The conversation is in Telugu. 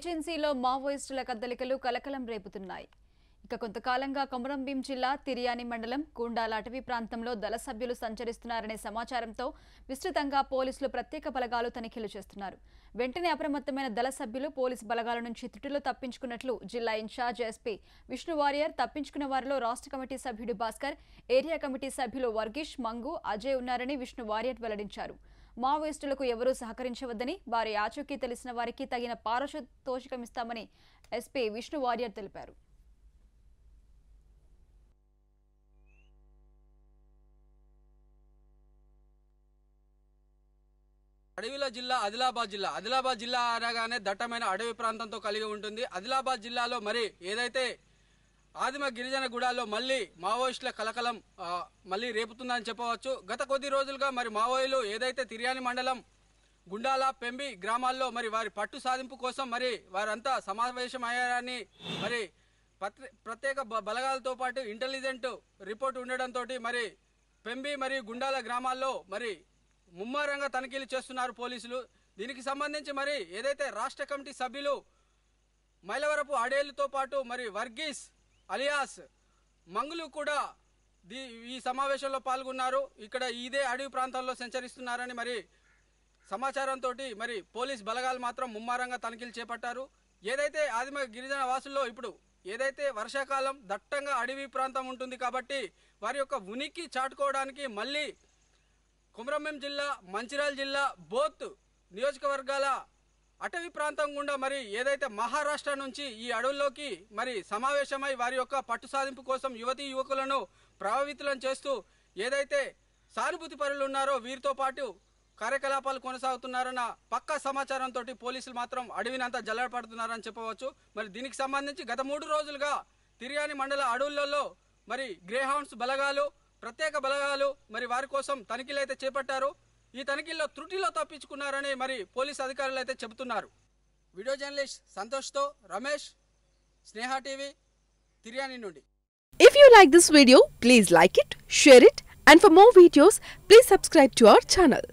ఏజెన్సీలో మావోయిస్టుల కదలికలు కలకలం రేపుతున్నాయి ఇక కొంతకాలంగా కొమరంభీం జిల్లా తిరియాని మండలం కూండాల అటవీ ప్రాంతంలో దళ సభ్యులు సంచరిస్తున్నారనే సమాచారంతో విస్తృతంగా పోలీసులు ప్రత్యేక బలగాలు తనిఖీలు చేస్తున్నారు వెంటనే అప్రమత్తమైన దళ సభ్యులు పోలీసు బలగాల నుంచి తిట్టులో తప్పించుకున్నట్లు జిల్లా ఇన్ఛార్జ్ ఎస్పీ విష్ణు వారియర్ తప్పించుకున్న వారిలో రాష్ట్ర కమిటీ సభ్యుడు భాస్కర్ ఏరియా కమిటీ సభ్యులు వర్గీష్ మంగు అజయ్ ఉన్నారని విష్ణు వారియర్ వెల్లడించారు మావోయిస్టులకు ఎవరూ సహకరించవద్దని వారి ఆచూకీ తెలిసిన వారికి తగిన పారితోషికమిస్తామని ఎస్పీ విష్ణు వారియర్ తెలిపారు అడవిలో జిల్లా ఆదిలాబాద్ జిల్లా ఆదిలాబాద్ జిల్లా అనగానే దట్టమైన అడవి ప్రాంతంతో కలిగి ఉంటుంది ఆదిలాబాద్ జిల్లాలో మరి ఏదైతే ఆదిమ గిరిజన గుడాల్లో మళ్ళీ మావోయిస్టుల కలకలం మళ్ళీ రేపుతుందని చెప్పవచ్చు గత కొద్ది రోజులుగా మరి మావోయిలు ఏదైతే తిర్యాని మండలం గుండాల పెంబి గ్రామాల్లో మరి వారి పట్టు సాధింపు కోసం మరి వారంతా సమావేశమయ్యారని మరి ప్రత్యేక బలగాలతో పాటు ఇంటెలిజెంట్ రిపోర్ట్ ఉండడంతో మరి పెంబి మరియు గుండాల గ్రామాల్లో మరి ముమ్మరంగా తనిఖీలు చేస్తున్నారు పోలీసులు దీనికి సంబంధించి మరి ఏదైతే రాష్ట్ర కమిటీ సభ్యులు మైలవరపు అడేలుతో పాటు మరి వర్గీస్ అలియాస్ మంగులు కూడా దీ ఈ సమావేశంలో పాల్గొన్నారు ఇక్కడ ఇదే అడవి ప్రాంతాల్లో సంచరిస్తున్నారని మరి సమాచారంతో మరి పోలీస్ బలగాలు మాత్రం ముమ్మారంగా తనిఖీలు చేపట్టారు ఏదైతే ఆదిమ గిరిజన వాసుల్లో ఇప్పుడు ఏదైతే వర్షాకాలం దట్టంగా అడవి ప్రాంతం ఉంటుంది కాబట్టి వారి యొక్క ఉనికి చాటుకోవడానికి మళ్ళీ కుమరంభీం జిల్లా మంచిర్యాల జిల్లా బోత్ నియోజకవర్గాల అటవీ ప్రాంతం గుండా మరి ఏదైతే మహారాష్ట్ర నుంచి ఈ అడవుల్లోకి మరి సమావేశమై వారి యొక్క పట్టు సాధింపు కోసం యువతి యువకులను ప్రభావితులను చేస్తూ ఏదైతే సానుభూతి పరులు ఉన్నారో వీరితో పాటు కార్యకలాపాలు కొనసాగుతున్నారన్న పక్కా సమాచారంతో పోలీసులు మాత్రం అడవినంతా జల్లడపడుతున్నారని చెప్పవచ్చు మరి దీనికి సంబంధించి గత మూడు రోజులుగా తిరియాని మండల అడవులలో మరి గ్రేహౌండ్స్ బలగాలు ప్రత్యేక బలగాలు మరి వారి కోసం తనిఖీలు అయితే చేపట్టారు ఈ తనిఖీల్లో త్రుటిలో తప్పించుకున్నారని మరి పోలీస్ అధికారులు అయితే చెబుతున్నారు వీడియో జర్నలిస్ట్ సంతోష్తో రమేష్ స్నేహ టీవీ తిర్యాని నుండి if you like this video please like it share it and for more videos please subscribe to our channel